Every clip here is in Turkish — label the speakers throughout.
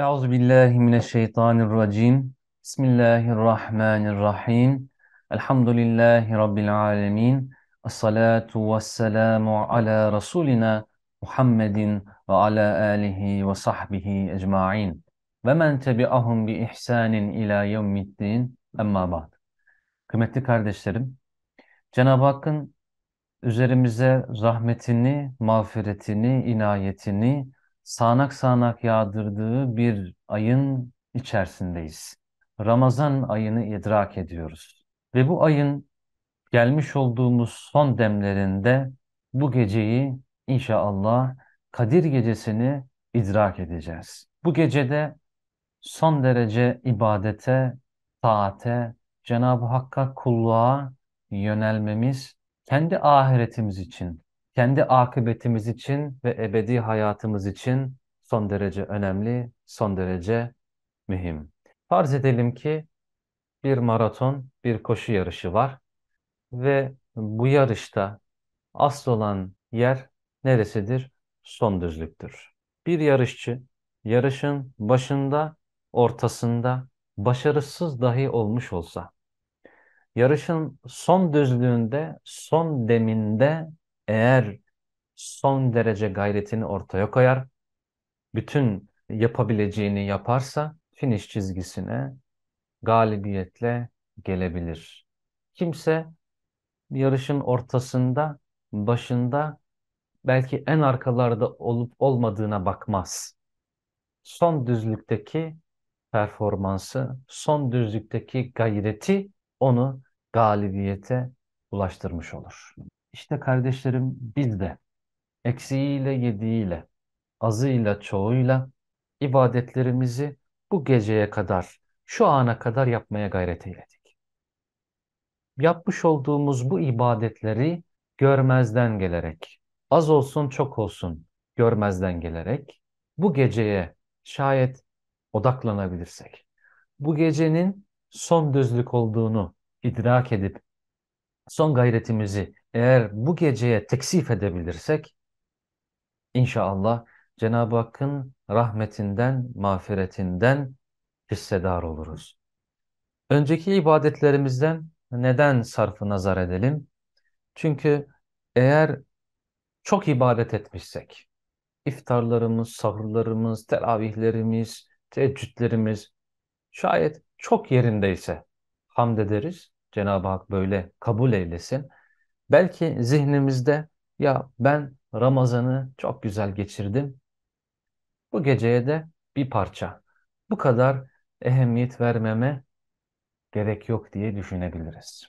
Speaker 1: Euzu billahi mineşşeytanirracim. Bismillahirrahmanirrahim. Elhamdülillahi rabbil alamin. Essalatu vesselamu ala rasulina Muhammedin ve ala alihi ve sahbihi ecmaîn. Ve men tebi'ahum bi ihsanin ila yevmiddin. Emma ba'd. Kıymetli kardeşlerim, Cenab-ı Hakk'ın üzerimize rahmetini, mağfiretini, inayetini sağanak sağanak yağdırdığı bir ayın içerisindeyiz. Ramazan ayını idrak ediyoruz. Ve bu ayın gelmiş olduğumuz son demlerinde bu geceyi inşallah Kadir gecesini idrak edeceğiz. Bu gecede son derece ibadete, taate, Cenab-ı Hakk'a kulluğa yönelmemiz kendi ahiretimiz için, kendi akıbetimiz için ve ebedi hayatımız için son derece önemli, son derece mühim. Farz edelim ki bir maraton, bir koşu yarışı var ve bu yarışta asıl olan yer neresidir? Son düzlüktür. Bir yarışçı yarışın başında, ortasında başarısız dahi olmuş olsa, yarışın son düzlüğünde, son deminde eğer son derece gayretini ortaya koyar, bütün yapabileceğini yaparsa finish çizgisine galibiyetle gelebilir. Kimse yarışın ortasında, başında belki en arkalarda olup olmadığına bakmaz. Son düzlükteki performansı, son düzlükteki gayreti onu galibiyete ulaştırmış olur. İşte kardeşlerim biz de eksiğiyle yediğiyle, azıyla çoğuyla ibadetlerimizi bu geceye kadar, şu ana kadar yapmaya gayret eyledik. Yapmış olduğumuz bu ibadetleri görmezden gelerek, az olsun çok olsun görmezden gelerek bu geceye şayet odaklanabilirsek, bu gecenin son düzlük olduğunu idrak edip son gayretimizi eğer bu geceye teksif edebilirsek inşallah Cenab-ı Hakk'ın rahmetinden, mağfiretinden hissedar oluruz. Önceki ibadetlerimizden neden sarfı nazar edelim? Çünkü eğer çok ibadet etmişsek, iftarlarımız, sahurlarımız, teravihlerimiz, teheccüdlerimiz şayet çok yerindeyse hamd ederiz. Cenab-ı Hak böyle kabul eylesin. Belki zihnimizde ya ben Ramazan'ı çok güzel geçirdim. Bu geceye de bir parça. Bu kadar ehemmiyet vermeme gerek yok diye düşünebiliriz.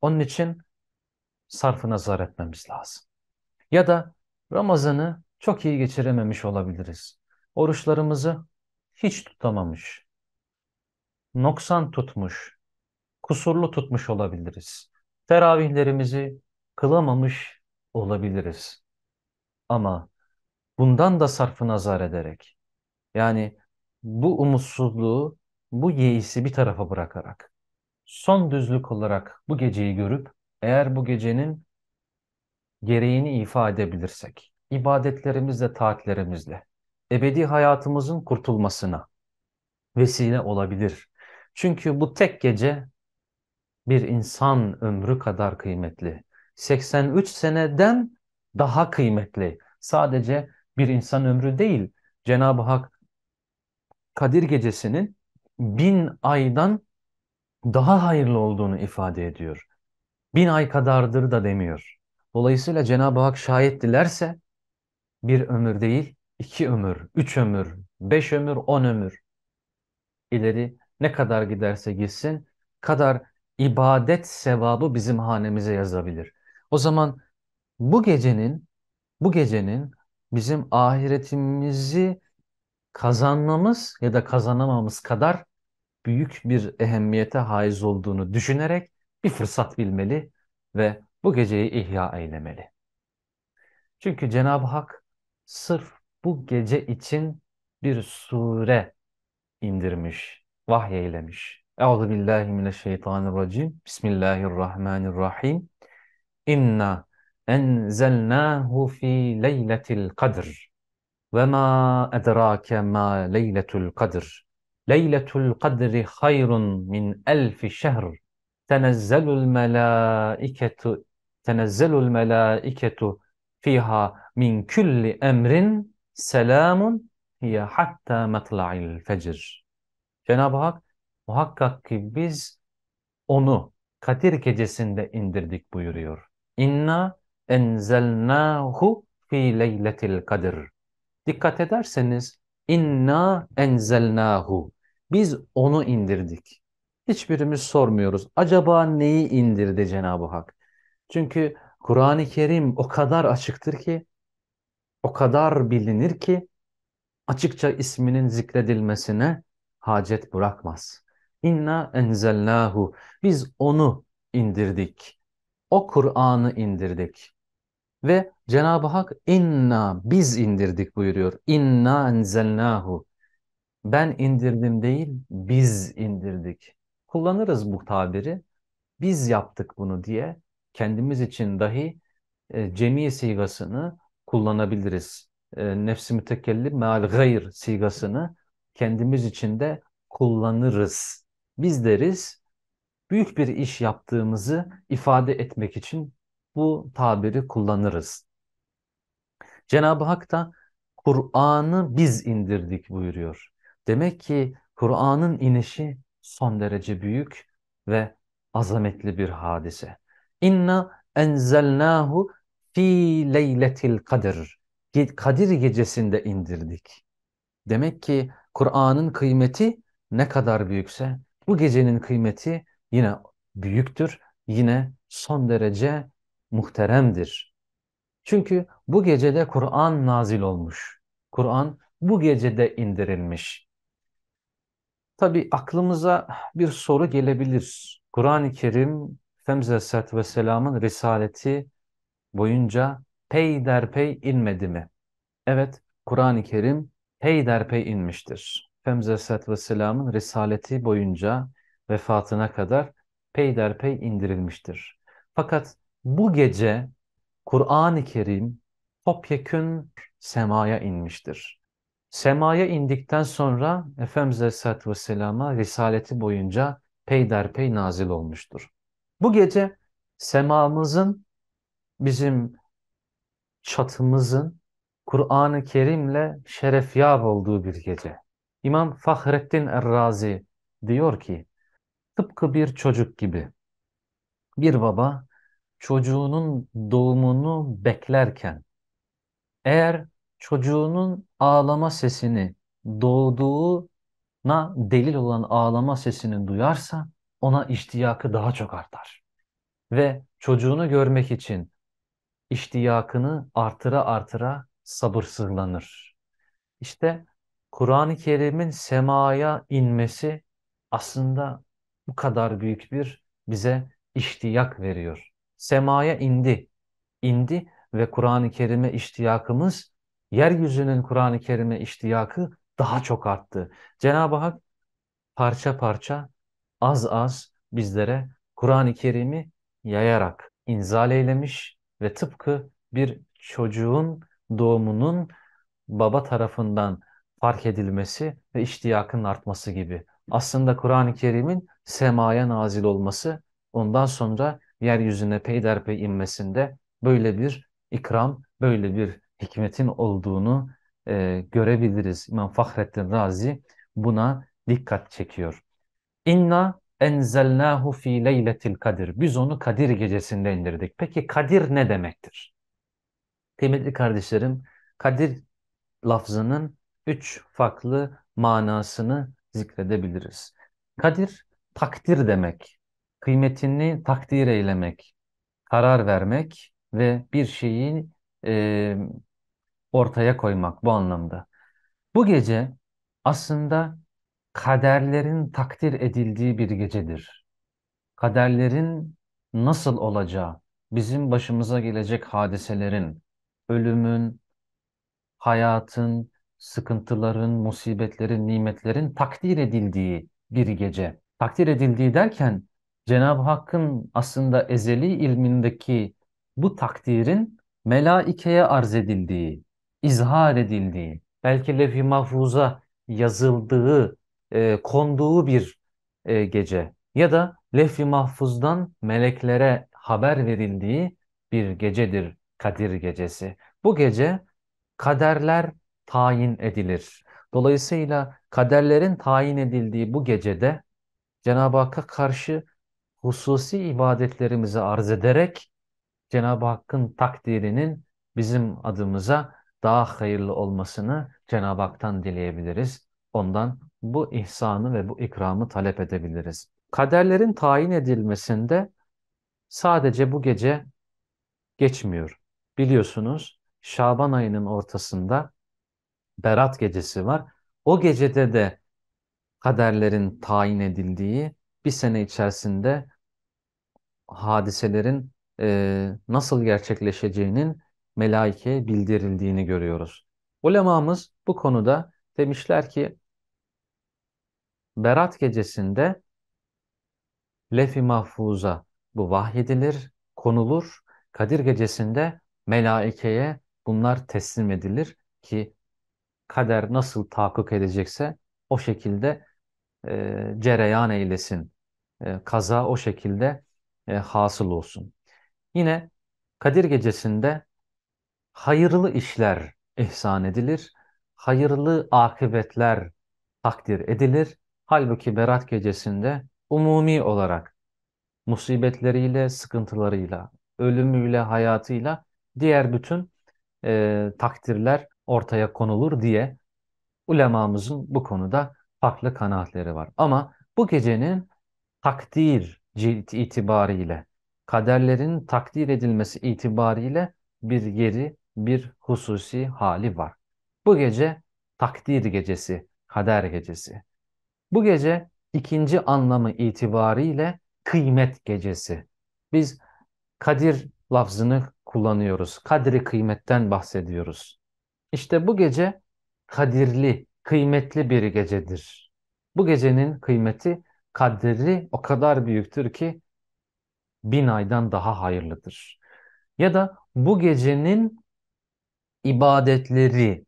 Speaker 1: Onun için sarfı nazar etmemiz lazım. Ya da Ramazan'ı çok iyi geçirememiş olabiliriz. Oruçlarımızı hiç tutamamış, noksan tutmuş, kusurlu tutmuş olabiliriz teravihlerimizi kılamamış olabiliriz. Ama bundan da sarfı nazar ederek yani bu umutsuzluğu, bu yeisi bir tarafa bırakarak son düzlük olarak bu geceyi görüp eğer bu gecenin gereğini ifa edebilirsek, ibadetlerimizle, taatlerimizle, ebedi hayatımızın kurtulmasına vesile olabilir. Çünkü bu tek gece bir insan ömrü kadar kıymetli. 83 seneden daha kıymetli. Sadece bir insan ömrü değil. Cenab-ı Hak Kadir Gecesi'nin bin aydan daha hayırlı olduğunu ifade ediyor. Bin ay kadardır da demiyor. Dolayısıyla Cenab-ı Hak şayet dilerse bir ömür değil, iki ömür, üç ömür, beş ömür, on ömür ileri ne kadar giderse gitsin kadar ibadet sevabı bizim hanemize yazabilir. O zaman bu gecenin bu gecenin bizim ahiretimizi kazanmamız ya da kazanamamız kadar büyük bir ehemmiyete haiz olduğunu düşünerek bir fırsat bilmeli ve bu geceyi ihya eylemeli. Çünkü Cenab-ı Hak sırf bu gece için bir sure indirmiş, vahyeylemiş. Euzu billahi mineşşeytanirracim. Bismillahirrahmanirrahim. İnna enzelnahu fi leyletil kadr. Ve ma edrake ma leyletul kadr. Leyletul kadri hayrun min elfi şehr. Tenezzelul melaiketu tenezzelul melaiketu fiha min külli emrin selamun hiye hatta matla'il fecr. Cenab-ı Hak Muhakkak ki biz onu Kadir gecesinde indirdik buyuruyor. İnna enzelnahu fi leyletil kadir. Dikkat ederseniz inna enzelnahu. Biz onu indirdik. Hiçbirimiz sormuyoruz. Acaba neyi indirdi Cenab-ı Hak? Çünkü Kur'an-ı Kerim o kadar açıktır ki, o kadar bilinir ki açıkça isminin zikredilmesine hacet bırakmaz. İnna enzelnahu. Biz onu indirdik. O Kur'an'ı indirdik. Ve Cenab-ı Hak inna biz indirdik buyuruyor. İnna enzelnahu. Ben indirdim değil biz indirdik. Kullanırız bu tabiri. Biz yaptık bunu diye kendimiz için dahi e, cemi sigasını kullanabiliriz. E, nefsi mütekellim meal gayr sigasını kendimiz için de kullanırız biz deriz büyük bir iş yaptığımızı ifade etmek için bu tabiri kullanırız. Cenab-ı Hak da Kur'an'ı biz indirdik buyuruyor. Demek ki Kur'an'ın inişi son derece büyük ve azametli bir hadise. İnna enzelnahu fi leyletil kadir. Kadir gecesinde indirdik. Demek ki Kur'an'ın kıymeti ne kadar büyükse bu gecenin kıymeti yine büyüktür, yine son derece muhteremdir. Çünkü bu gecede Kur'an nazil olmuş. Kur'an bu gecede indirilmiş. Tabi aklımıza bir soru gelebilir. Kur'an-ı Kerim Efendimiz Aleyhisselatü Vesselam'ın risaleti boyunca peyderpey inmedi mi? Evet, Kur'an-ı Kerim peyderpey inmiştir. Efendimiz Aleyhisselatü Vesselam'ın risaleti boyunca vefatına kadar peyderpey indirilmiştir. Fakat bu gece Kur'an-ı Kerim topyekün semaya inmiştir. Semaya indikten sonra Efendimiz Aleyhisselatü Vesselam'a risaleti boyunca peyderpey nazil olmuştur. Bu gece semamızın, bizim çatımızın Kur'an-ı Kerim'le şerefyab olduğu bir gece. İmam Fahrettin Errazi diyor ki, tıpkı bir çocuk gibi bir baba çocuğunun doğumunu beklerken eğer çocuğunun ağlama sesini doğduğuna delil olan ağlama sesini duyarsa ona iştiyakı daha çok artar. Ve çocuğunu görmek için iştiyakını artıra artıra sabırsızlanır. İşte Kur'an-ı Kerim'in semaya inmesi aslında bu kadar büyük bir bize iştiyak veriyor. Semaya indi. indi ve Kur'an-ı Kerim'e iştiyakımız, yeryüzünün Kur'an-ı Kerim'e iştiyakı daha çok arttı. Cenab-ı Hak parça parça, az az bizlere Kur'an-ı Kerim'i yayarak inzal eylemiş ve tıpkı bir çocuğun doğumunun baba tarafından fark edilmesi ve iştiyakın artması gibi. Aslında Kur'an-ı Kerim'in semaya nazil olması, ondan sonra yeryüzüne peyderpey inmesinde böyle bir ikram, böyle bir hikmetin olduğunu e, görebiliriz. İmam Fahrettin Razi buna dikkat çekiyor. İnna enzelnahu fi leyletil kadir. Biz onu Kadir gecesinde indirdik. Peki Kadir ne demektir? Kıymetli kardeşlerim, Kadir lafzının üç farklı manasını zikredebiliriz. Kadir, takdir demek, kıymetini takdir eylemek, karar vermek ve bir şeyi e, ortaya koymak bu anlamda. Bu gece aslında kaderlerin takdir edildiği bir gecedir. Kaderlerin nasıl olacağı, bizim başımıza gelecek hadiselerin, ölümün, hayatın, sıkıntıların, musibetlerin, nimetlerin takdir edildiği bir gece. Takdir edildiği derken Cenab-ı Hakk'ın aslında ezeli ilmindeki bu takdirin melaikeye arz edildiği, izhar edildiği, belki levh-i mahfuza yazıldığı, e, konduğu bir e, gece ya da levh-i mahfuzdan meleklere haber verildiği bir gecedir Kadir gecesi. Bu gece kaderler tayin edilir. Dolayısıyla kaderlerin tayin edildiği bu gecede Cenab-ı Hakk'a karşı hususi ibadetlerimizi arz ederek Cenab-ı Hakk'ın takdirinin bizim adımıza daha hayırlı olmasını Cenab-ı Hak'tan dileyebiliriz. Ondan bu ihsanı ve bu ikramı talep edebiliriz. Kaderlerin tayin edilmesinde sadece bu gece geçmiyor. Biliyorsunuz Şaban ayının ortasında Berat gecesi var. O gecede de kaderlerin tayin edildiği bir sene içerisinde hadiselerin e, nasıl gerçekleşeceğinin melaikeye bildirildiğini görüyoruz. Ulemamız bu konuda demişler ki Berat gecesinde lef-i mahfuza bu vahyedilir, konulur. Kadir gecesinde melaikeye bunlar teslim edilir ki kader nasıl tahakkuk edecekse o şekilde e, cereyan eylesin. E, kaza o şekilde e, hasıl olsun. Yine Kadir Gecesi'nde hayırlı işler ihsan edilir, hayırlı akıbetler takdir edilir. Halbuki Berat Gecesi'nde umumi olarak musibetleriyle, sıkıntılarıyla, ölümüyle, hayatıyla diğer bütün e, takdirler ortaya konulur diye ulemamızın bu konuda farklı kanaatleri var. Ama bu gecenin takdir cilt itibariyle, kaderlerin takdir edilmesi itibariyle bir yeri, bir hususi hali var. Bu gece takdir gecesi, kader gecesi. Bu gece ikinci anlamı itibariyle kıymet gecesi. Biz kadir lafzını kullanıyoruz. Kadri kıymetten bahsediyoruz. İşte bu gece kadirli, kıymetli bir gecedir. Bu gecenin kıymeti kadri o kadar büyüktür ki bin aydan daha hayırlıdır. Ya da bu gecenin ibadetleri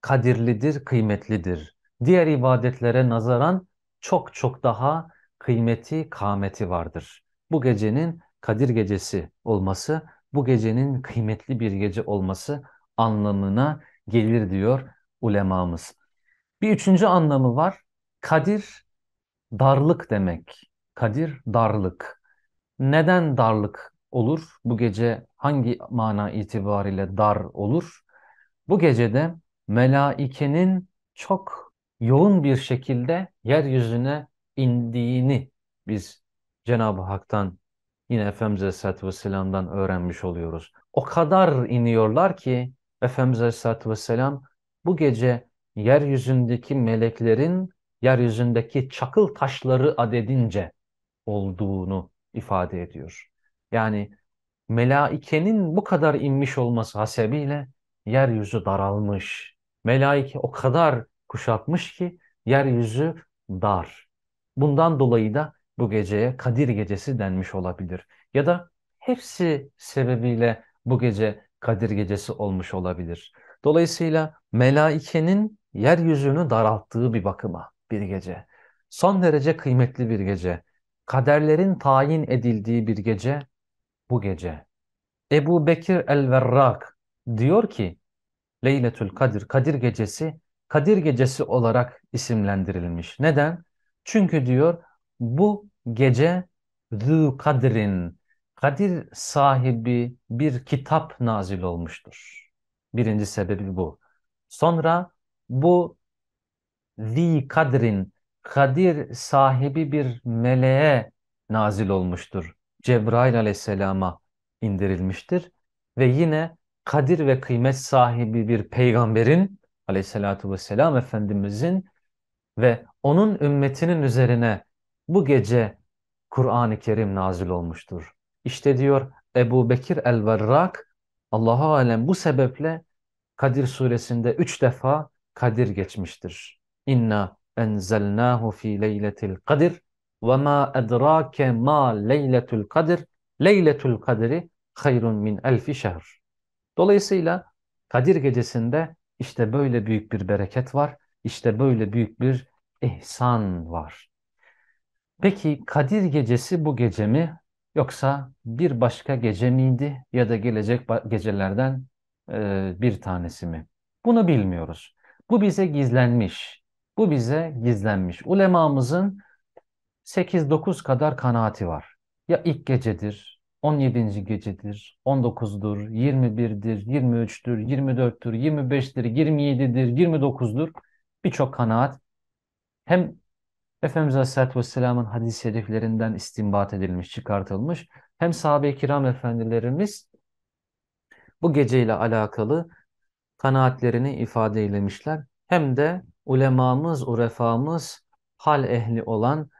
Speaker 1: kadirlidir, kıymetlidir. Diğer ibadetlere nazaran çok çok daha kıymeti, kâmeti vardır. Bu gecenin Kadir Gecesi olması, bu gecenin kıymetli bir gece olması anlamına gelir diyor ulemamız. Bir üçüncü anlamı var. Kadir darlık demek. Kadir darlık. Neden darlık olur? Bu gece hangi mana itibariyle dar olur? Bu gecede melaikenin çok yoğun bir şekilde yeryüzüne indiğini biz Cenab-ı Hak'tan yine Efendimiz Aleyhisselatü Vesselam'dan öğrenmiş oluyoruz. O kadar iniyorlar ki Efendimiz Aleyhisselatü Vesselam bu gece yeryüzündeki meleklerin yeryüzündeki çakıl taşları adedince olduğunu ifade ediyor. Yani melaikenin bu kadar inmiş olması hasebiyle yeryüzü daralmış. Melaike o kadar kuşatmış ki yeryüzü dar. Bundan dolayı da bu geceye Kadir Gecesi denmiş olabilir. Ya da hepsi sebebiyle bu gece Kadir Gecesi olmuş olabilir. Dolayısıyla melaikenin yeryüzünü daralttığı bir bakıma bir gece. Son derece kıymetli bir gece. Kaderlerin tayin edildiği bir gece bu gece. Ebu Bekir el-Verrak diyor ki Leyletül Kadir, Kadir Gecesi Kadir Gecesi olarak isimlendirilmiş. Neden? Çünkü diyor bu gece Zü Kadir'in kadir sahibi bir kitap nazil olmuştur. Birinci sebebi bu. Sonra bu zi kadrin, kadir sahibi bir meleğe nazil olmuştur. Cebrail aleyhisselama indirilmiştir. Ve yine kadir ve kıymet sahibi bir peygamberin aleyhissalatu vesselam Efendimizin ve onun ümmetinin üzerine bu gece Kur'an-ı Kerim nazil olmuştur. İşte diyor Ebu Bekir el-Verrak Allah'a alem bu sebeple Kadir suresinde üç defa Kadir geçmiştir. İnna enzelnahu fi leyletil kadir ve ma edrake ma leyletul kadir leyletul kadiri hayrun min elfi şehr. Dolayısıyla Kadir gecesinde işte böyle büyük bir bereket var. İşte böyle büyük bir ihsan var. Peki Kadir gecesi bu gece mi? Yoksa bir başka gece miydi ya da gelecek gecelerden e, bir tanesi mi? Bunu bilmiyoruz. Bu bize gizlenmiş. Bu bize gizlenmiş. Ulemamızın 8-9 kadar kanaati var. Ya ilk gecedir, 17. gecedir, 19'dur, 21'dir, 23'tür, 24'tür, 25'tir, 27'dir, 29'dur. Birçok kanaat hem Efendimiz Aleyhisselatü Vesselam'ın hadis-i şeriflerinden istinbat edilmiş, çıkartılmış. Hem sahabe-i kiram efendilerimiz bu geceyle alakalı kanaatlerini ifade eylemişler. Hem de ulemamız, urefamız, hal ehli olan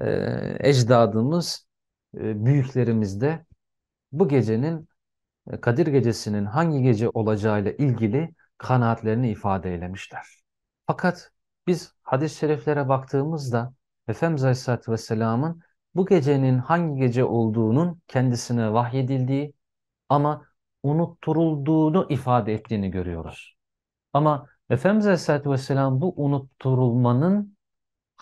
Speaker 1: e, ecdadımız, e, büyüklerimiz de bu gecenin, e, Kadir gecesinin hangi gece olacağıyla ilgili kanaatlerini ifade eylemişler. Fakat biz hadis-i şeriflere baktığımızda Efendimiz Aleyhisselatü Vesselam'ın bu gecenin hangi gece olduğunun kendisine vahyedildiği ama unutturulduğunu ifade ettiğini görüyoruz. Ama Efendimiz Aleyhisselatü Vesselam bu unutturulmanın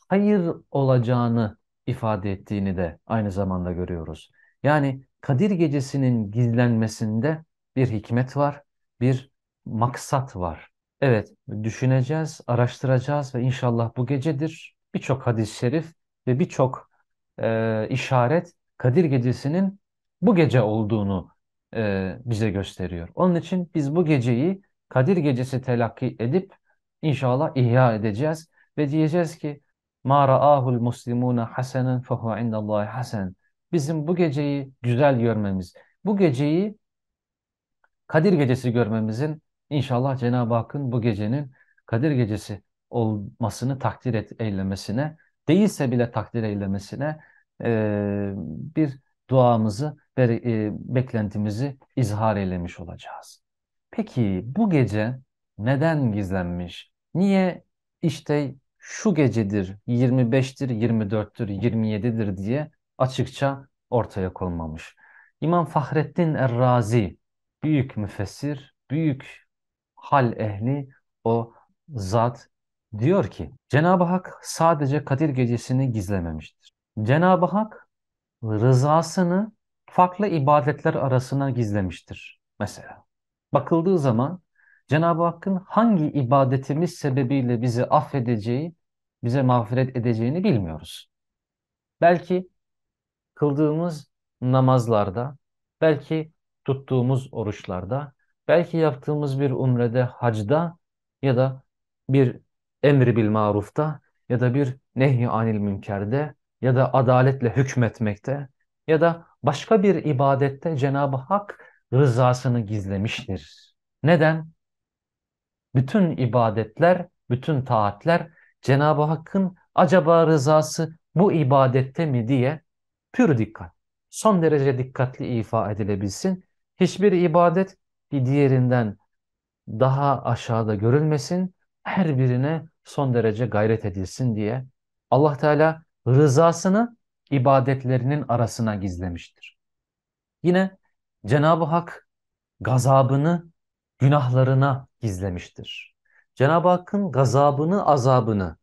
Speaker 1: hayır olacağını ifade ettiğini de aynı zamanda görüyoruz. Yani Kadir Gecesi'nin gizlenmesinde bir hikmet var, bir maksat var. Evet, düşüneceğiz, araştıracağız ve inşallah bu gecedir birçok hadis-i şerif ve birçok e, işaret Kadir Gecesi'nin bu gece olduğunu e, bize gösteriyor. Onun için biz bu geceyi Kadir Gecesi telakki edip inşallah ihya edeceğiz ve diyeceğiz ki مَا رَآهُ الْمُسْلِمُونَ حَسَنًا فَهُوَ عِنْدَ اللّٰهِ حَسَنًا Bizim bu geceyi güzel görmemiz, bu geceyi Kadir Gecesi görmemizin İnşallah Cenab-ı Hakk'ın bu gecenin Kadir Gecesi olmasını takdir et, eylemesine, değilse bile takdir eylemesine e, bir duamızı ve e, beklentimizi izhar eylemiş olacağız. Peki bu gece neden gizlenmiş? Niye işte şu gecedir, 25'tir, 24'tür, 27'dir diye açıkça ortaya konmamış. İmam Fahrettin Errazi, büyük müfessir, büyük hal ehli o zat diyor ki Cenab-ı Hak sadece Kadir gecesini gizlememiştir. Cenab-ı Hak rızasını farklı ibadetler arasına gizlemiştir mesela. Bakıldığı zaman Cenab-ı Hakk'ın hangi ibadetimiz sebebiyle bizi affedeceği, bize mağfiret edeceğini bilmiyoruz. Belki kıldığımız namazlarda, belki tuttuğumuz oruçlarda, Belki yaptığımız bir umrede, hacda ya da bir emri bil marufta ya da bir nehy anil münkerde ya da adaletle hükmetmekte ya da başka bir ibadette Cenab-ı Hak rızasını gizlemiştir. Neden? Bütün ibadetler, bütün taatler Cenab-ı Hakk'ın acaba rızası bu ibadette mi diye pür dikkat, son derece dikkatli ifa edilebilsin. Hiçbir ibadet bir diğerinden daha aşağıda görülmesin, her birine son derece gayret edilsin diye Allah Teala rızasını ibadetlerinin arasına gizlemiştir. Yine Cenab-ı Hak gazabını günahlarına gizlemiştir. Cenab-ı Hakk'ın gazabını, azabını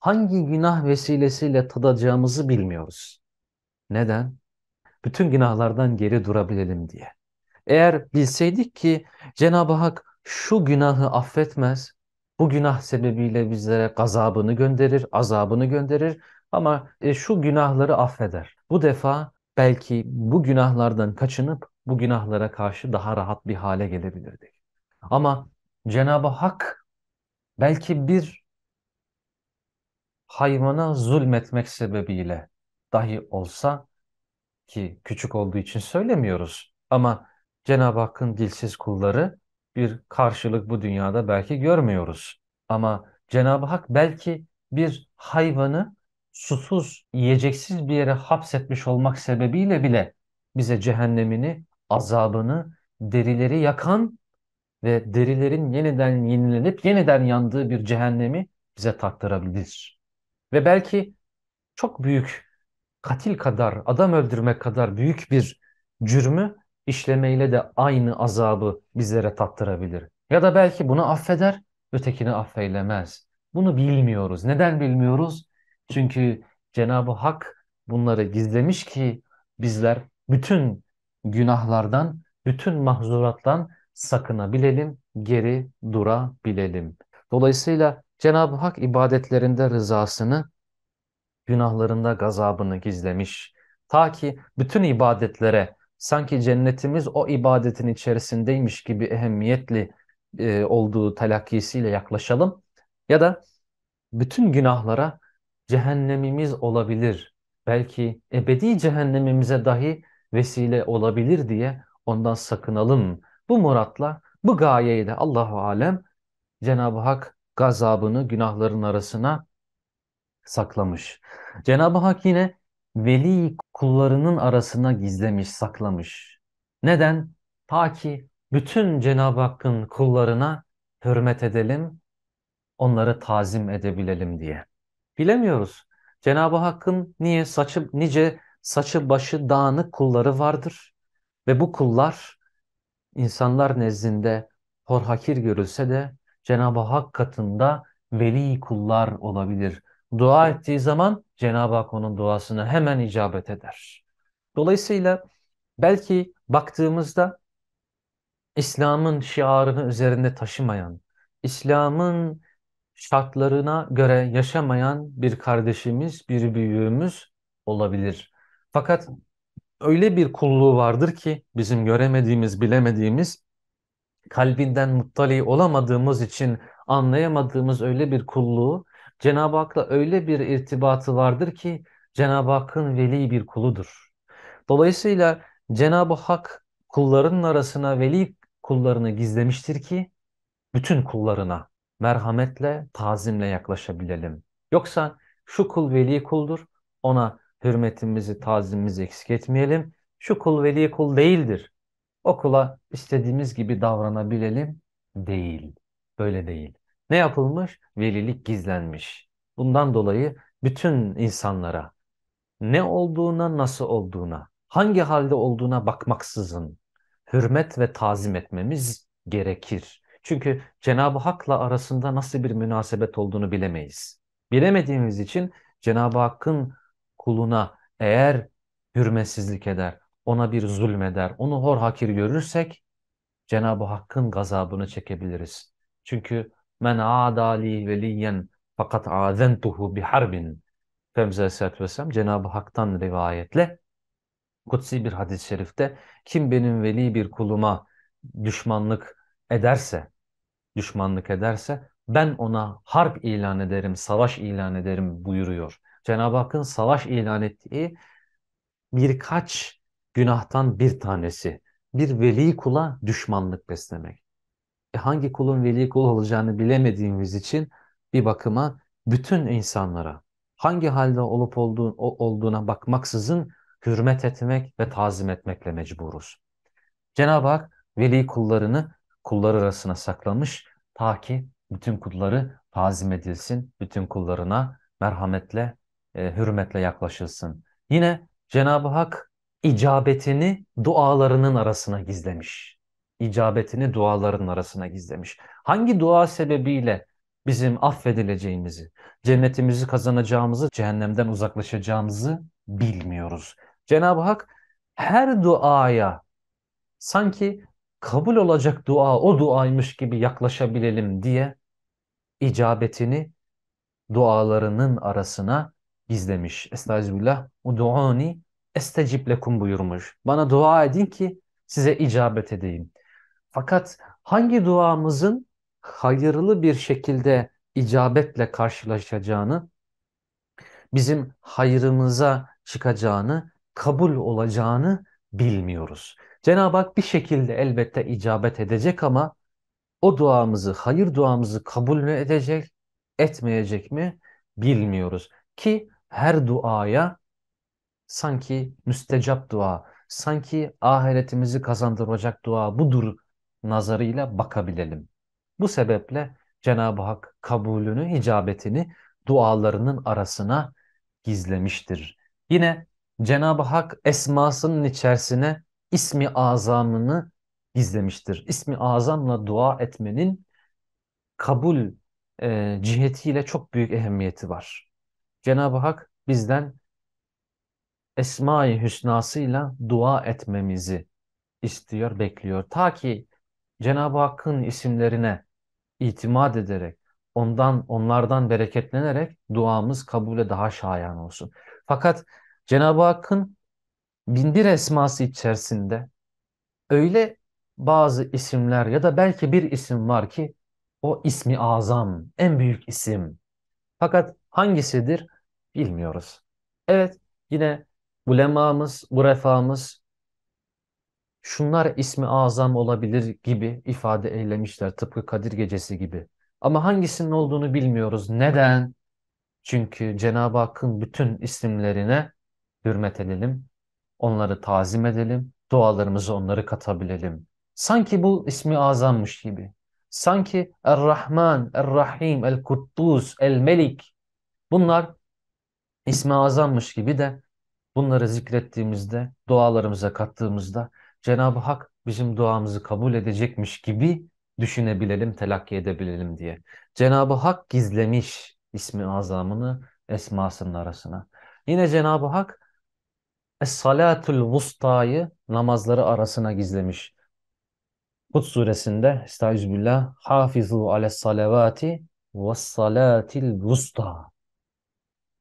Speaker 1: hangi günah vesilesiyle tadacağımızı bilmiyoruz. Neden? Bütün günahlardan geri durabilelim diye. Eğer bilseydik ki Cenab-ı Hak şu günahı affetmez, bu günah sebebiyle bizlere gazabını gönderir, azabını gönderir ama e, şu günahları affeder. Bu defa belki bu günahlardan kaçınıp bu günahlara karşı daha rahat bir hale gelebilirdik. Ama Cenab-ı Hak belki bir hayvana zulmetmek sebebiyle dahi olsa ki küçük olduğu için söylemiyoruz ama Cenab-ı Hakk'ın dilsiz kulları bir karşılık bu dünyada belki görmüyoruz. Ama Cenab-ı Hak belki bir hayvanı susuz, yiyeceksiz bir yere hapsetmiş olmak sebebiyle bile bize cehennemini, azabını, derileri yakan ve derilerin yeniden yenilenip yeniden yandığı bir cehennemi bize taktırabilir. Ve belki çok büyük katil kadar, adam öldürmek kadar büyük bir cürmü işlemeyle de aynı azabı bizlere tattırabilir. Ya da belki bunu affeder, ötekini affeylemez. Bunu bilmiyoruz. Neden bilmiyoruz? Çünkü Cenab-ı Hak bunları gizlemiş ki bizler bütün günahlardan, bütün mahzurattan sakınabilelim, geri durabilelim. Dolayısıyla Cenab-ı Hak ibadetlerinde rızasını, günahlarında gazabını gizlemiş. Ta ki bütün ibadetlere sanki cennetimiz o ibadetin içerisindeymiş gibi ehemmiyetli e, olduğu telakkisiyle yaklaşalım. Ya da bütün günahlara cehennemimiz olabilir. Belki ebedi cehennemimize dahi vesile olabilir diye ondan sakınalım. Bu muratla, bu gayeyle Allahu alem Cenab-ı Hak gazabını günahların arasına saklamış. Cenab-ı Hak yine veli kullarının arasına gizlemiş, saklamış. Neden? Ta ki bütün Cenab-ı Hakk'ın kullarına hürmet edelim, onları tazim edebilelim diye. Bilemiyoruz. Cenab-ı Hakk'ın niye saçı nice saçı başı dağınık kulları vardır ve bu kullar insanlar nezdinde hor hakir görülse de Cenab-ı Hak katında veli kullar olabilir. Dua ettiği zaman Cenab-ı Hak onun duasını hemen icabet eder. Dolayısıyla belki baktığımızda İslam'ın şiarını üzerinde taşımayan, İslam'ın şartlarına göre yaşamayan bir kardeşimiz, bir büyüğümüz olabilir. Fakat öyle bir kulluğu vardır ki bizim göremediğimiz, bilemediğimiz, kalbinden muttali olamadığımız için anlayamadığımız öyle bir kulluğu Cenab-ı Hak'la öyle bir irtibatı vardır ki Cenab-ı Hakk'ın veli bir kuludur. Dolayısıyla Cenab-ı Hak kullarının arasına veli kullarını gizlemiştir ki bütün kullarına merhametle, tazimle yaklaşabilelim. Yoksa şu kul veli kuldur, ona hürmetimizi, tazimimizi eksik etmeyelim. Şu kul veli kul değildir. O kula istediğimiz gibi davranabilelim değil. Böyle değil. Ne yapılmış? Velilik gizlenmiş. Bundan dolayı bütün insanlara ne olduğuna, nasıl olduğuna, hangi halde olduğuna bakmaksızın hürmet ve tazim etmemiz gerekir. Çünkü Cenab-ı Hak'la arasında nasıl bir münasebet olduğunu bilemeyiz. Bilemediğimiz için Cenab-ı Hakk'ın kuluna eğer hürmetsizlik eder, ona bir zulmeder, onu hor hakir görürsek Cenab-ı Hakk'ın gazabını çekebiliriz. Çünkü Men ada li veliyen fakat azentuhu bi harbin. Efendimiz Aleyhisselatü Vesselam Cenab-ı Hak'tan rivayetle kutsi bir hadis-i şerifte kim benim veli bir kuluma düşmanlık ederse düşmanlık ederse ben ona harp ilan ederim, savaş ilan ederim buyuruyor. Cenab-ı Hakk'ın savaş ilan ettiği birkaç günahtan bir tanesi. Bir veli kula düşmanlık beslemek. E, hangi kulun veli kul olacağını bilemediğimiz için bir bakıma bütün insanlara hangi halde olup olduğun, olduğuna bakmaksızın hürmet etmek ve tazim etmekle mecburuz. Cenab-ı Hak veli kullarını kullar arasına saklamış ta ki bütün kulları tazim edilsin, bütün kullarına merhametle, e, hürmetle yaklaşılsın. Yine Cenab-ı Hak icabetini dualarının arasına gizlemiş icabetini duaların arasına gizlemiş. Hangi dua sebebiyle bizim affedileceğimizi, cennetimizi kazanacağımızı, cehennemden uzaklaşacağımızı bilmiyoruz. Cenab-ı Hak her duaya sanki kabul olacak dua o duaymış gibi yaklaşabilelim diye icabetini dualarının arasına gizlemiş. Estağfirullah. Udu'uni estecib lekum buyurmuş. Bana dua edin ki size icabet edeyim. Fakat hangi duamızın hayırlı bir şekilde icabetle karşılaşacağını, bizim hayrımıza çıkacağını, kabul olacağını bilmiyoruz. Cenab-ı Hak bir şekilde elbette icabet edecek ama o duamızı, hayır duamızı kabul mü edecek, etmeyecek mi bilmiyoruz. Ki her duaya sanki müstecap dua, sanki ahiretimizi kazandıracak dua budur nazarıyla bakabilelim. Bu sebeple Cenab-ı Hak kabulünü, icabetini dualarının arasına gizlemiştir. Yine Cenab-ı Hak esmasının içerisine ismi azamını gizlemiştir. İsmi azamla dua etmenin kabul e, cihetiyle çok büyük ehemmiyeti var. Cenab-ı Hak bizden Esma-i Hüsna'sıyla dua etmemizi istiyor, bekliyor. Ta ki Cenab-ı Hakk'ın isimlerine itimat ederek, ondan onlardan bereketlenerek duamız kabule daha şayan olsun. Fakat Cenab-ı Hakk'ın binbir esması içerisinde öyle bazı isimler ya da belki bir isim var ki o ismi azam, en büyük isim. Fakat hangisidir bilmiyoruz. Evet yine ulemamız, bu şunlar ismi azam olabilir gibi ifade eylemişler. Tıpkı Kadir Gecesi gibi. Ama hangisinin olduğunu bilmiyoruz. Neden? Çünkü Cenab-ı Hakk'ın bütün isimlerine hürmet edelim. Onları tazim edelim. Dualarımızı onları katabilelim. Sanki bu ismi azammış gibi. Sanki Er-Rahman, Er-Rahim, El-Kuddus, El-Melik bunlar ismi azammış gibi de bunları zikrettiğimizde, dualarımıza kattığımızda Cenab-ı Hak bizim duamızı kabul edecekmiş gibi düşünebilelim, telakki edebilelim diye. Cenab-ı Hak gizlemiş ismi azamını esmasının arasına. Yine Cenab-ı Hak Es-salatul vusta'yı namazları arasına gizlemiş. Hud suresinde Estağfirullah Hafizu ales salavati ve salatil vusta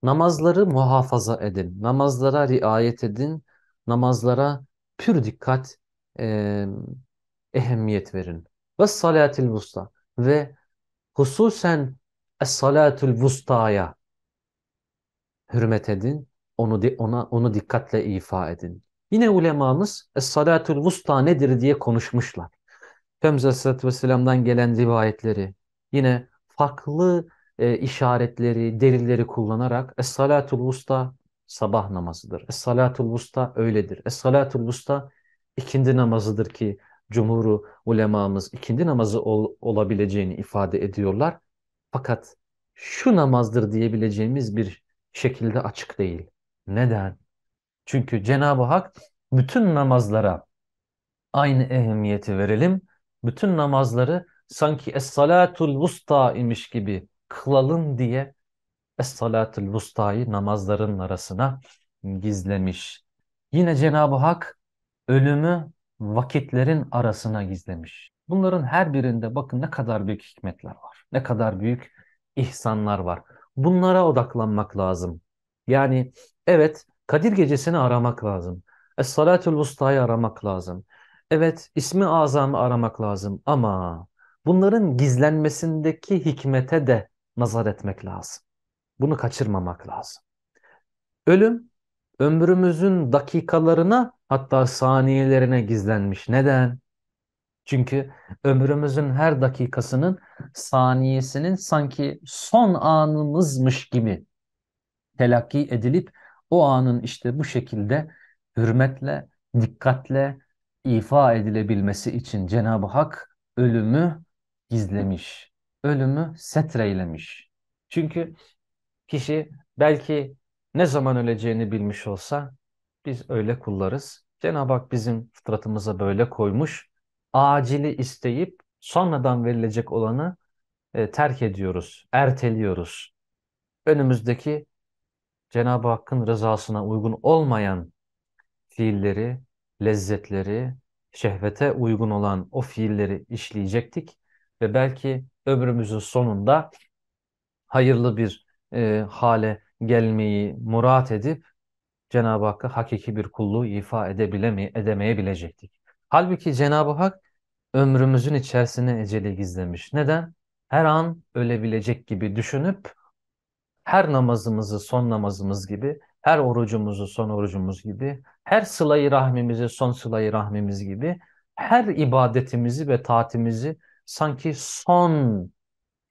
Speaker 1: Namazları muhafaza edin. Namazlara riayet edin. Namazlara pür dikkat e, ehemmiyet verin. Ve salatil vusta ve hususen es salatul vustaya hürmet edin. Onu ona onu dikkatle ifa edin. Yine ulemamız es salatul vusta nedir diye konuşmuşlar. Efendimiz Aleyhisselatü Vesselam'dan gelen rivayetleri yine farklı e, işaretleri, delilleri kullanarak es salatul vusta sabah namazıdır. Es-salatul vusta öyledir. Es-salatul vusta ikindi namazıdır ki cumhuru ulemamız ikindi namazı ol, olabileceğini ifade ediyorlar. Fakat şu namazdır diyebileceğimiz bir şekilde açık değil. Neden? Çünkü Cenab-ı Hak bütün namazlara aynı ehemmiyeti verelim. Bütün namazları sanki es-salatul vusta imiş gibi kılalım diye Es-salatul vustayı namazların arasına gizlemiş. Yine Cenab-ı Hak ölümü vakitlerin arasına gizlemiş. Bunların her birinde bakın ne kadar büyük hikmetler var. Ne kadar büyük ihsanlar var. Bunlara odaklanmak lazım. Yani evet Kadir Gecesi'ni aramak lazım. Es-Salatul Vusta'yı aramak lazım. Evet ismi azamı aramak lazım ama bunların gizlenmesindeki hikmete de nazar etmek lazım. Bunu kaçırmamak lazım. Ölüm ömrümüzün dakikalarına hatta saniyelerine gizlenmiş. Neden? Çünkü ömrümüzün her dakikasının saniyesinin sanki son anımızmış gibi telakki edilip o anın işte bu şekilde hürmetle, dikkatle ifa edilebilmesi için Cenab-ı Hak ölümü gizlemiş. Ölümü setreylemiş. Çünkü Kişi belki ne zaman öleceğini bilmiş olsa biz öyle kullarız. Cenab-ı Hak bizim fıtratımıza böyle koymuş. Acili isteyip sonradan verilecek olanı e, terk ediyoruz, erteliyoruz. Önümüzdeki Cenab-ı Hakk'ın rızasına uygun olmayan fiilleri, lezzetleri, şehvete uygun olan o fiilleri işleyecektik ve belki ömrümüzün sonunda hayırlı bir e, hale gelmeyi murat edip Cenab-ı Hakk'a hakiki bir kulluğu ifa edebile edemeyebilecektik. Halbuki Cenab-ı Hak ömrümüzün içerisine eceli gizlemiş. Neden? Her an ölebilecek gibi düşünüp her namazımızı son namazımız gibi, her orucumuzu son orucumuz gibi, her sılayı rahmimizi son sılayı rahmimiz gibi, her ibadetimizi ve taatimizi sanki son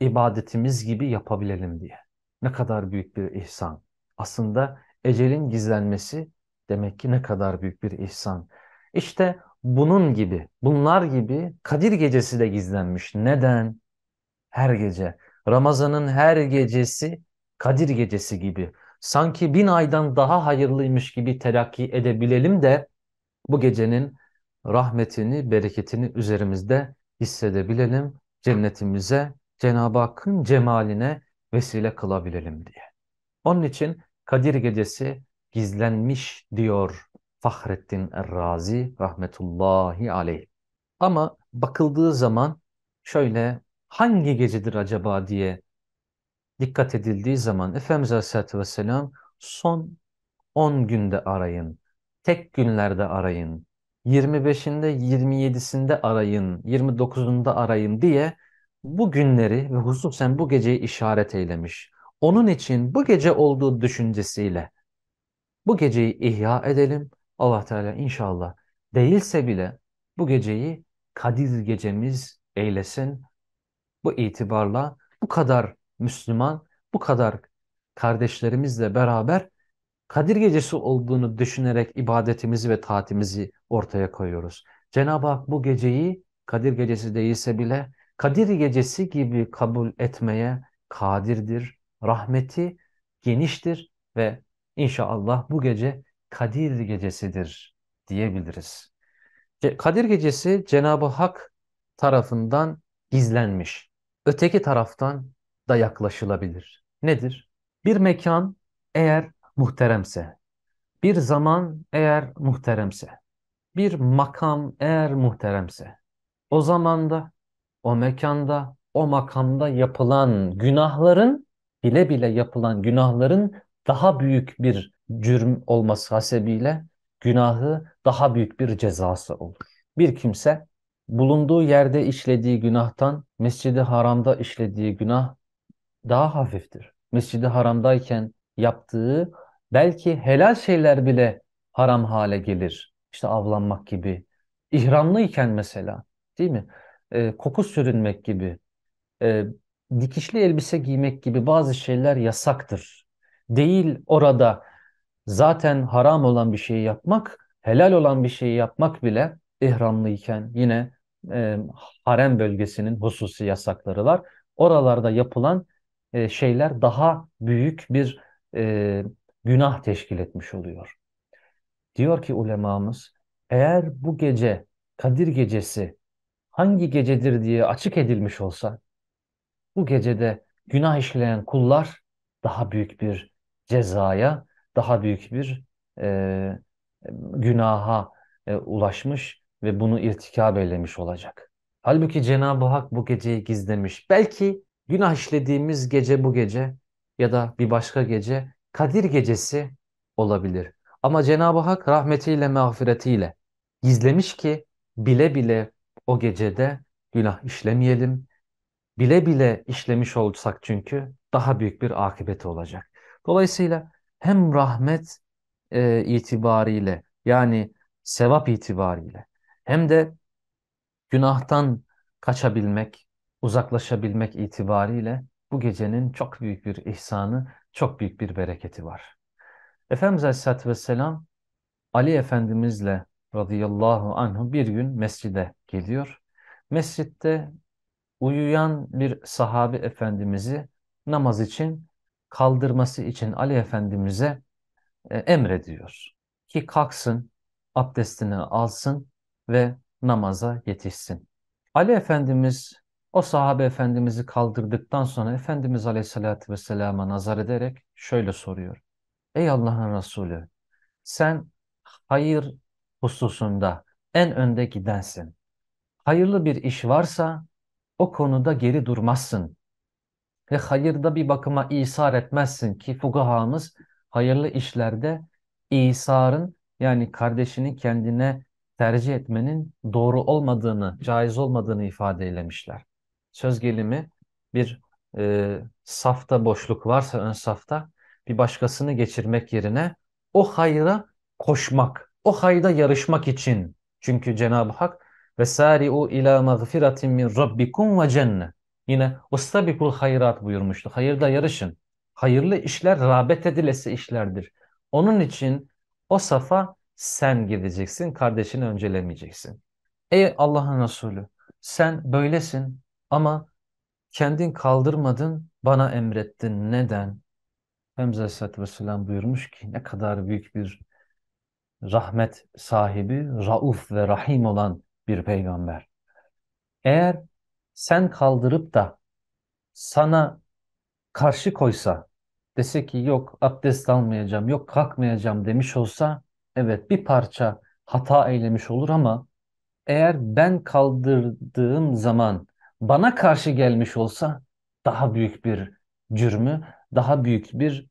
Speaker 1: ibadetimiz gibi yapabilelim diye. Ne kadar büyük bir ihsan. Aslında ecelin gizlenmesi demek ki ne kadar büyük bir ihsan. İşte bunun gibi, bunlar gibi Kadir gecesi de gizlenmiş. Neden? Her gece. Ramazan'ın her gecesi Kadir gecesi gibi. Sanki bin aydan daha hayırlıymış gibi telakki edebilelim de bu gecenin rahmetini, bereketini üzerimizde hissedebilelim. Cennetimize, Cenab-ı Hakk'ın cemaline vesile kılabilelim diye. Onun için Kadir Gecesi gizlenmiş diyor Fahrettin Razi rahmetullahi aleyh. Ama bakıldığı zaman şöyle hangi gecedir acaba diye dikkat edildiği zaman Efendimiz Aleyhisselatü Vesselam son 10 günde arayın, tek günlerde arayın, 25'inde 27'sinde arayın, 29'unda arayın diye bu günleri ve hususen bu geceyi işaret eylemiş. Onun için bu gece olduğu düşüncesiyle bu geceyi ihya edelim. Allah Teala inşallah değilse bile bu geceyi Kadir gecemiz eylesin. Bu itibarla bu kadar Müslüman, bu kadar kardeşlerimizle beraber Kadir gecesi olduğunu düşünerek ibadetimizi ve taatimizi ortaya koyuyoruz. Cenab-ı Hak bu geceyi Kadir gecesi değilse bile Kadir gecesi gibi kabul etmeye kadirdir. Rahmeti geniştir ve inşallah bu gece Kadir gecesidir diyebiliriz. Kadir gecesi Cenab-ı Hak tarafından gizlenmiş. Öteki taraftan da yaklaşılabilir. Nedir? Bir mekan eğer muhteremse, bir zaman eğer muhteremse, bir makam eğer muhteremse, o zamanda o mekanda, o makamda yapılan günahların bile bile yapılan günahların daha büyük bir cürm olması hasebiyle günahı daha büyük bir cezası olur. Bir kimse bulunduğu yerde işlediği günahtan Mescid-i Haram'da işlediği günah daha hafiftir. Mescid-i Haram'dayken yaptığı belki helal şeyler bile haram hale gelir. İşte avlanmak gibi. İhramlıyken mesela değil mi? e, koku sürünmek gibi, e, dikişli elbise giymek gibi bazı şeyler yasaktır. Değil orada zaten haram olan bir şeyi yapmak, helal olan bir şeyi yapmak bile ihramlıyken yine e, harem bölgesinin hususi yasakları var. Oralarda yapılan e, şeyler daha büyük bir e, günah teşkil etmiş oluyor. Diyor ki ulemamız eğer bu gece Kadir gecesi hangi gecedir diye açık edilmiş olsa bu gecede günah işleyen kullar daha büyük bir cezaya, daha büyük bir e, günaha e, ulaşmış ve bunu irtikab eylemiş olacak. Halbuki Cenab-ı Hak bu geceyi gizlemiş. Belki günah işlediğimiz gece bu gece ya da bir başka gece Kadir gecesi olabilir. Ama Cenab-ı Hak rahmetiyle, mağfiretiyle gizlemiş ki bile bile o gecede günah işlemeyelim. Bile bile işlemiş olsak çünkü daha büyük bir akıbeti olacak. Dolayısıyla hem rahmet e, itibariyle yani sevap itibariyle hem de günahtan kaçabilmek, uzaklaşabilmek itibariyle bu gecenin çok büyük bir ihsanı, çok büyük bir bereketi var. Efendimiz Aleyhisselatü Vesselam Ali Efendimizle radıyallahu anhu bir gün mescide geliyor. Mescitte uyuyan bir sahabi efendimizi namaz için kaldırması için Ali efendimize e, emrediyor. Ki kalksın, abdestini alsın ve namaza yetişsin. Ali efendimiz o sahabe efendimizi kaldırdıktan sonra Efendimiz aleyhissalatü vesselama nazar ederek şöyle soruyor. Ey Allah'ın Resulü sen hayır hususunda en önde gidensin. Hayırlı bir iş varsa o konuda geri durmazsın. Ve hayırda bir bakıma isar etmezsin ki fukahamız hayırlı işlerde isarın yani kardeşini kendine tercih etmenin doğru olmadığını, caiz olmadığını ifade eylemişler. Söz gelimi bir e, safta boşluk varsa ön safta bir başkasını geçirmek yerine o hayra koşmak o hayda yarışmak için. Çünkü Cenab-ı Hak ve sari'u ila mağfiratin min rabbikum ve cennet. Yine ustabikul hayrat buyurmuştu. Hayırda yarışın. Hayırlı işler rağbet edilesi işlerdir. Onun için o safa sen gideceksin, kardeşini öncelemeyeceksin. Ey Allah'ın Resulü sen böylesin ama kendin kaldırmadın, bana emrettin. Neden? Efendimiz Aleyhisselatü Vesselam buyurmuş ki ne kadar büyük bir rahmet sahibi, rauf ve rahim olan bir peygamber. Eğer sen kaldırıp da sana karşı koysa, dese ki yok abdest almayacağım, yok kalkmayacağım demiş olsa, evet bir parça hata eylemiş olur ama eğer ben kaldırdığım zaman bana karşı gelmiş olsa daha büyük bir cürmü, daha büyük bir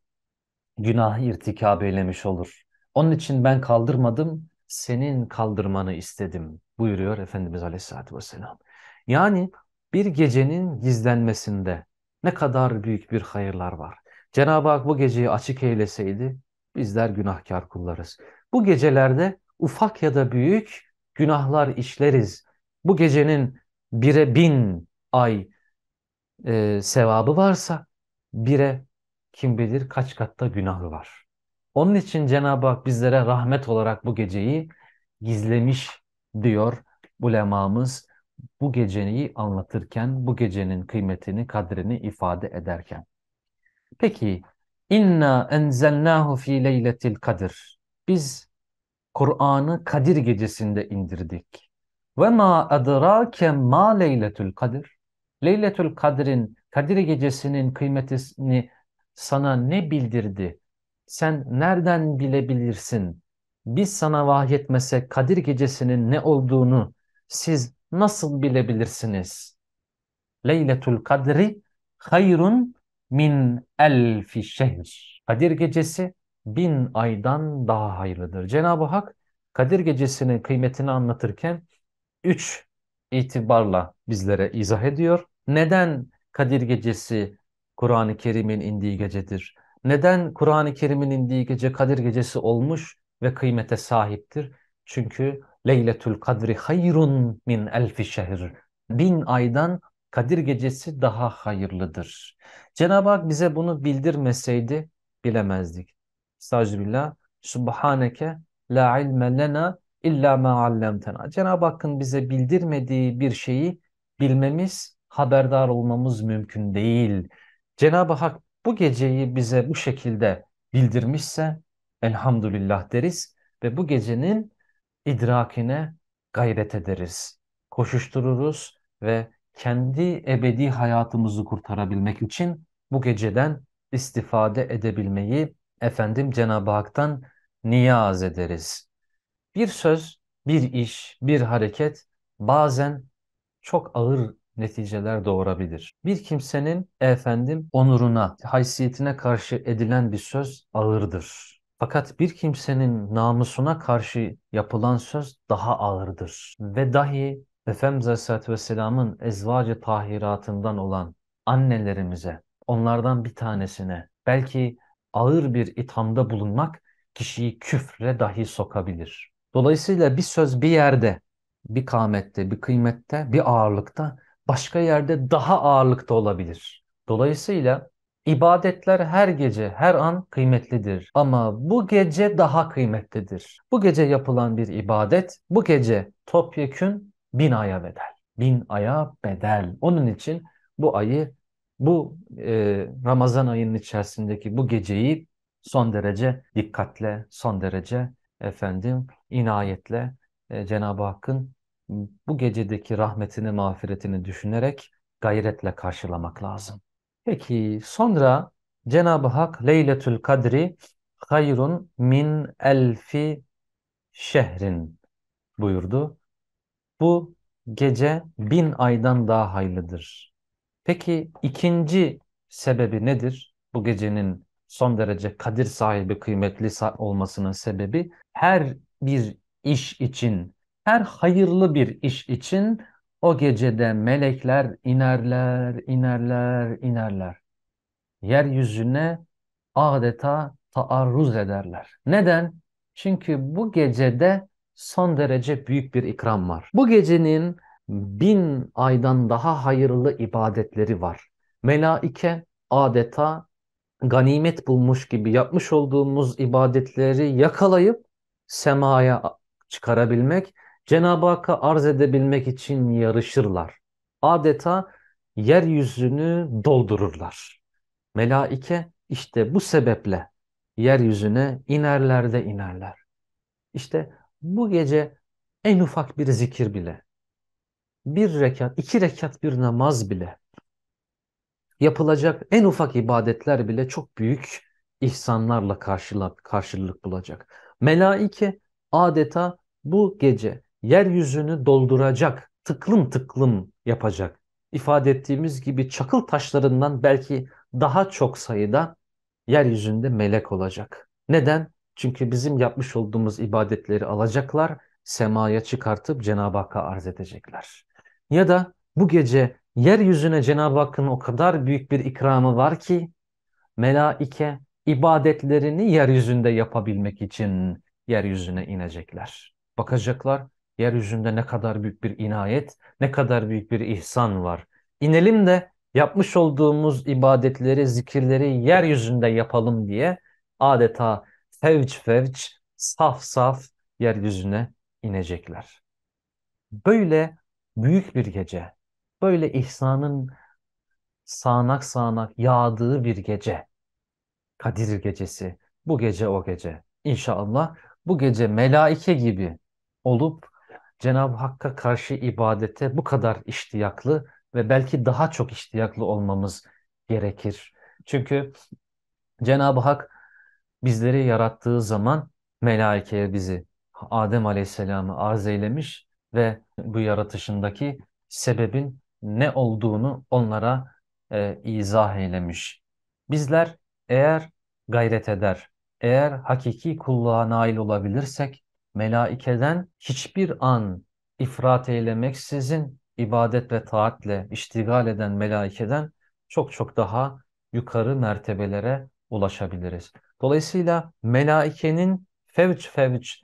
Speaker 1: günah irtikab eylemiş olur. Onun için ben kaldırmadım, senin kaldırmanı istedim buyuruyor Efendimiz Aleyhisselatü Vesselam. Yani bir gecenin gizlenmesinde ne kadar büyük bir hayırlar var. Cenab-ı Hak bu geceyi açık eyleseydi bizler günahkar kullarız. Bu gecelerde ufak ya da büyük günahlar işleriz. Bu gecenin bire bin ay e, sevabı varsa bire kim bilir kaç katta günahı var. Onun için Cenab-ı Hak bizlere rahmet olarak bu geceyi gizlemiş diyor ulemamız bu geceyi anlatırken, bu gecenin kıymetini, kadrini ifade ederken. Peki, inna enzelnahu fi leyletil kadir. Biz Kur'an'ı Kadir gecesinde indirdik. Ve ma adrake ma leyletül kadir. Leyletül kadrin, Kadir gecesinin kıymetini sana ne bildirdi? sen nereden bilebilirsin? Biz sana vahyetmesek Kadir gecesinin ne olduğunu siz nasıl bilebilirsiniz? Leyletul Kadri hayrun min elfi şehir. Kadir gecesi bin aydan daha hayırlıdır. Cenab-ı Hak Kadir gecesinin kıymetini anlatırken üç itibarla bizlere izah ediyor. Neden Kadir gecesi Kur'an-ı Kerim'in indiği gecedir? Neden Kur'an-ı Kerim'in indiği gece Kadir Gecesi olmuş ve kıymete sahiptir? Çünkü Leyletül Kadri hayrun min elfi şehir. Bin aydan Kadir Gecesi daha hayırlıdır. Cenab-ı Hak bize bunu bildirmeseydi bilemezdik. Estağfirullah. Subhaneke la ilme lena illa ma allamtena. Cenab-ı Hakk'ın bize bildirmediği bir şeyi bilmemiz, haberdar olmamız mümkün değil. Cenab-ı Hak bu geceyi bize bu şekilde bildirmişse elhamdülillah deriz ve bu gecenin idrakine gayret ederiz. Koşuştururuz ve kendi ebedi hayatımızı kurtarabilmek için bu geceden istifade edebilmeyi efendim Cenab-ı Hak'tan niyaz ederiz. Bir söz, bir iş, bir hareket bazen çok ağır neticeler doğurabilir. Bir kimsenin efendim onuruna, haysiyetine karşı edilen bir söz ağırdır. Fakat bir kimsenin namusuna karşı yapılan söz daha ağırdır. Ve dahi Efendimiz Aleyhisselatü Vesselam'ın ezvacı tahiratından olan annelerimize, onlardan bir tanesine belki ağır bir ithamda bulunmak kişiyi küfre dahi sokabilir. Dolayısıyla bir söz bir yerde, bir kamette, bir kıymette, bir ağırlıkta başka yerde daha ağırlıkta olabilir. Dolayısıyla ibadetler her gece, her an kıymetlidir ama bu gece daha kıymetlidir. Bu gece yapılan bir ibadet bu gece topyekün bin aya bedel. Bin aya bedel. Onun için bu ayı bu e, Ramazan ayının içerisindeki bu geceyi son derece dikkatle, son derece efendim inayetle e, Cenab-ı Hakk'ın bu gecedeki rahmetini, mağfiretini düşünerek gayretle karşılamak lazım. Peki sonra Cenab-ı Hak Leyletül Kadri hayrun min elfi şehrin buyurdu. Bu gece bin aydan daha hayırlıdır. Peki ikinci sebebi nedir? Bu gecenin son derece kadir sahibi, kıymetli olmasının sebebi her bir iş için her hayırlı bir iş için o gecede melekler inerler, inerler, inerler. Yeryüzüne adeta taarruz ederler. Neden? Çünkü bu gecede son derece büyük bir ikram var. Bu gecenin bin aydan daha hayırlı ibadetleri var. Melaike adeta ganimet bulmuş gibi yapmış olduğumuz ibadetleri yakalayıp semaya çıkarabilmek Cenab-ı Hakk'a arz edebilmek için yarışırlar. Adeta yeryüzünü doldururlar. Melaike işte bu sebeple yeryüzüne inerler de inerler. İşte bu gece en ufak bir zikir bile, bir rekat, iki rekat bir namaz bile, yapılacak en ufak ibadetler bile çok büyük ihsanlarla karşılık, karşılık bulacak. Melaike adeta bu gece yeryüzünü dolduracak, tıklım tıklım yapacak. İfade ettiğimiz gibi çakıl taşlarından belki daha çok sayıda yeryüzünde melek olacak. Neden? Çünkü bizim yapmış olduğumuz ibadetleri alacaklar, semaya çıkartıp Cenab-ı Hakk'a arz edecekler. Ya da bu gece yeryüzüne Cenab-ı Hakk'ın o kadar büyük bir ikramı var ki melaike ibadetlerini yeryüzünde yapabilmek için yeryüzüne inecekler. Bakacaklar yeryüzünde ne kadar büyük bir inayet, ne kadar büyük bir ihsan var. İnelim de yapmış olduğumuz ibadetleri, zikirleri yeryüzünde yapalım diye adeta fevç fevç, saf saf yeryüzüne inecekler. Böyle büyük bir gece, böyle ihsanın sağanak sağanak yağdığı bir gece. Kadir gecesi, bu gece o gece. İnşallah bu gece melaike gibi olup Cenab-ı Hakk'a karşı ibadete bu kadar iştiyaklı ve belki daha çok iştiyaklı olmamız gerekir. Çünkü Cenab-ı Hak bizleri yarattığı zaman melaikeye bizi Adem Aleyhisselam'ı arz eylemiş ve bu yaratışındaki sebebin ne olduğunu onlara e, izah eylemiş. Bizler eğer gayret eder, eğer hakiki kulluğa nail olabilirsek melaikeden hiçbir an ifrat eylemeksizin ibadet ve taatle iştigal eden melaikeden çok çok daha yukarı mertebelere ulaşabiliriz. Dolayısıyla melaikenin fevç fevç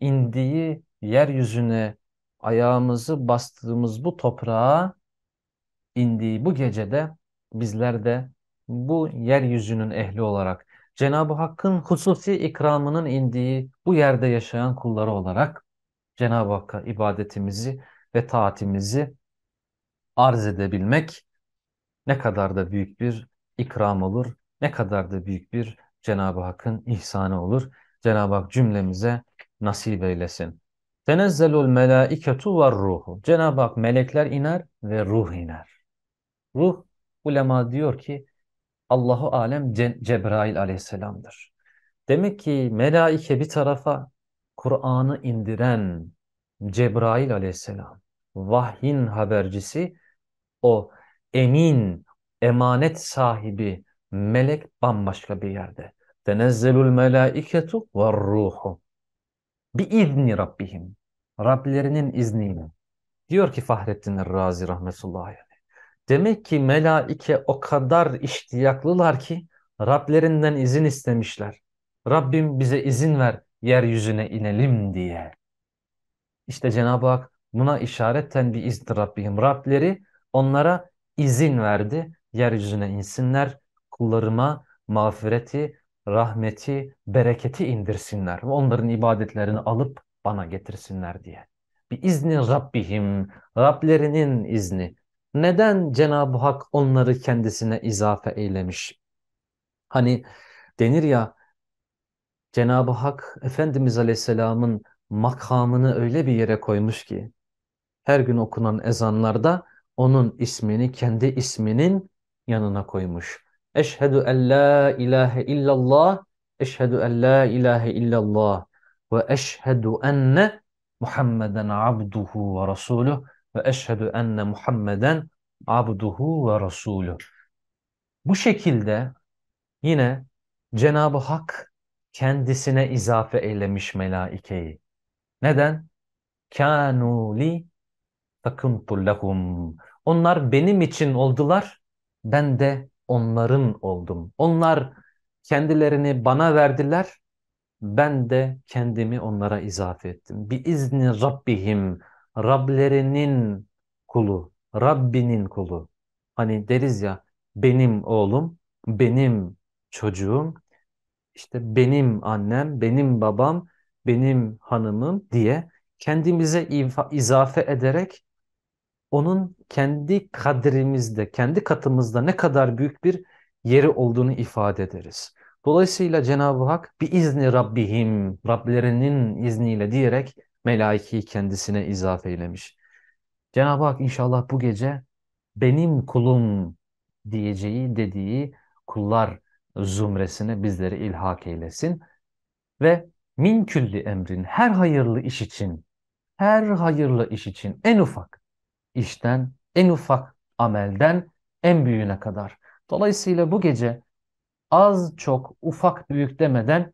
Speaker 1: indiği yeryüzüne ayağımızı bastığımız bu toprağa indiği bu gecede bizler de bu yeryüzünün ehli olarak Cenab-ı Hakk'ın hususi ikramının indiği bu yerde yaşayan kulları olarak Cenab-ı Hakk'a ibadetimizi ve taatimizi arz edebilmek ne kadar da büyük bir ikram olur, ne kadar da büyük bir Cenab-ı Hakk'ın ihsanı olur. Cenab-ı Hak cümlemize nasip eylesin. Tenezzelul melaiketu var ruhu. Cenab-ı Hak melekler iner ve ruh iner. Ruh ulema diyor ki Allahu alem Ce Cebrail aleyhisselamdır. Demek ki melaike bir tarafa Kur'an'ı indiren Cebrail aleyhisselam, vahyin habercisi o emin, emanet sahibi melek bambaşka bir yerde. Tenezzelul melaiketu ve ruhu. Bi izni rabbihim. Rablerinin izniyle. Diyor ki Fahrettin Razi rahmetullahi Demek ki melaike o kadar iştiyaklılar ki Rablerinden izin istemişler. Rabbim bize izin ver yeryüzüne inelim diye. İşte Cenab-ı Hak buna işaretten bir izdir Rabbim. Rableri onlara izin verdi. Yeryüzüne insinler. Kullarıma mağfireti, rahmeti, bereketi indirsinler. Ve onların ibadetlerini alıp bana getirsinler diye. Bir izni Rabbihim. Rablerinin izni neden Cenab-ı Hak onları kendisine izafe eylemiş? Hani denir ya Cenab-ı Hak Efendimiz Aleyhisselam'ın makamını öyle bir yere koymuş ki her gün okunan ezanlarda onun ismini kendi isminin yanına koymuş. Eşhedü en la ilahe illallah, eşhedü en la ilahe illallah ve eşhedü enne Muhammeden abduhu ve rasuluh ve eşhedü enne Muhammeden abduhu ve rasulü. Bu şekilde yine Cenab-ı Hak kendisine izafe eylemiş melaikeyi. Neden? Kânû li lehum. Onlar benim için oldular, ben de onların oldum. Onlar kendilerini bana verdiler, ben de kendimi onlara izafe ettim. Bi izni rabbihim Rablerinin kulu, Rabbinin kulu. Hani deriz ya benim oğlum, benim çocuğum, işte benim annem, benim babam, benim hanımım diye kendimize izafe ederek onun kendi kadrimizde, kendi katımızda ne kadar büyük bir yeri olduğunu ifade ederiz. Dolayısıyla Cenab-ı Hak bir izni Rabbihim, Rablerinin izniyle diyerek melaikeyi kendisine izafe eylemiş. Cenab-ı Hak inşallah bu gece benim kulum diyeceği dediği kullar zümresine bizleri ilhak eylesin ve min külli emrin her hayırlı iş için her hayırlı iş için en ufak işten en ufak amelden en büyüğüne kadar. Dolayısıyla bu gece az çok ufak büyük demeden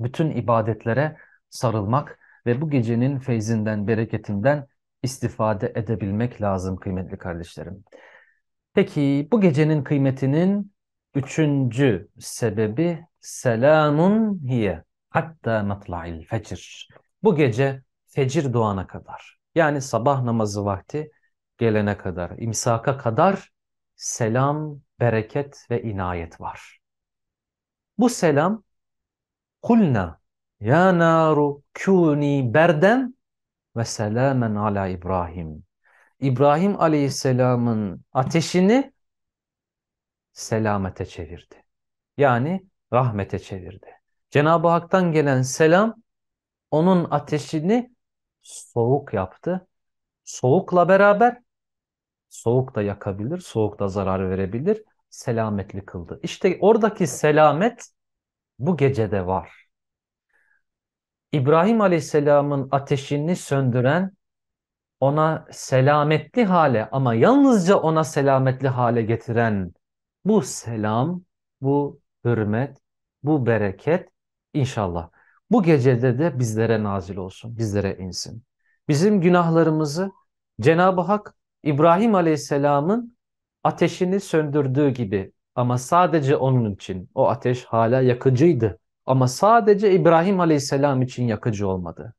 Speaker 1: bütün ibadetlere sarılmak ve bu gecenin feyzinden, bereketinden istifade edebilmek lazım kıymetli kardeşlerim. Peki bu gecenin kıymetinin üçüncü sebebi selamun hiye hatta matla'il fecir. Bu gece fecir doğana kadar yani sabah namazı vakti gelene kadar, imsaka kadar selam, bereket ve inayet var. Bu selam kulna ya naru kuni berden ve selamen ala İbrahim. İbrahim aleyhisselamın ateşini selamete çevirdi. Yani rahmete çevirdi. Cenab-ı Hak'tan gelen selam onun ateşini soğuk yaptı. Soğukla beraber soğuk da yakabilir, soğuk da zarar verebilir. Selametli kıldı. İşte oradaki selamet bu gecede var. İbrahim Aleyhisselam'ın ateşini söndüren ona selametli hale ama yalnızca ona selametli hale getiren bu selam, bu hürmet, bu bereket inşallah bu gecede de bizlere nazil olsun, bizlere insin. Bizim günahlarımızı Cenab-ı Hak İbrahim Aleyhisselam'ın ateşini söndürdüğü gibi ama sadece onun için o ateş hala yakıcıydı. Ama sadece İbrahim Aleyhisselam için yakıcı olmadı.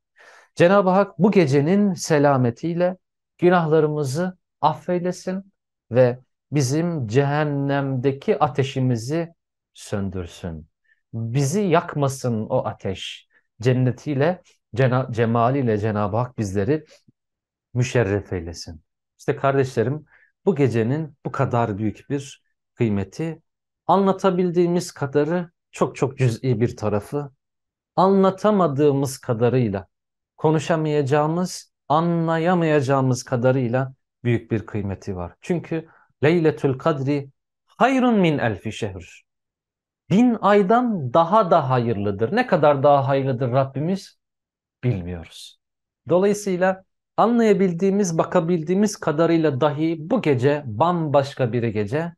Speaker 1: Cenab-ı Hak bu gecenin selametiyle günahlarımızı affeylesin ve bizim cehennemdeki ateşimizi söndürsün. Bizi yakmasın o ateş. Cennetiyle, cemaliyle Cenab-ı Hak bizleri müşerref eylesin. İşte kardeşlerim bu gecenin bu kadar büyük bir kıymeti anlatabildiğimiz kadarı çok çok cüz'i bir tarafı anlatamadığımız kadarıyla, konuşamayacağımız, anlayamayacağımız kadarıyla büyük bir kıymeti var. Çünkü Leyletül Kadri hayrun min elfi şehr. Bin aydan daha da hayırlıdır. Ne kadar daha hayırlıdır Rabbimiz bilmiyoruz. Dolayısıyla anlayabildiğimiz, bakabildiğimiz kadarıyla dahi bu gece bambaşka bir gece.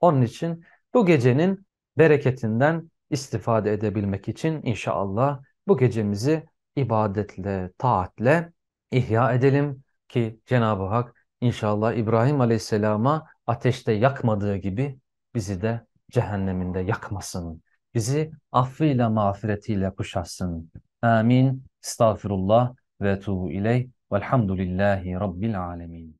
Speaker 1: Onun için bu gecenin bereketinden istifade edebilmek için inşallah bu gecemizi ibadetle, taatle ihya edelim ki Cenab-ı Hak inşallah İbrahim Aleyhisselam'a ateşte yakmadığı gibi bizi de cehenneminde yakmasın. Bizi affıyla mağfiretiyle kuşatsın. Amin. Estağfirullah ve tuğu ileyh. Velhamdülillahi Rabbil alemin.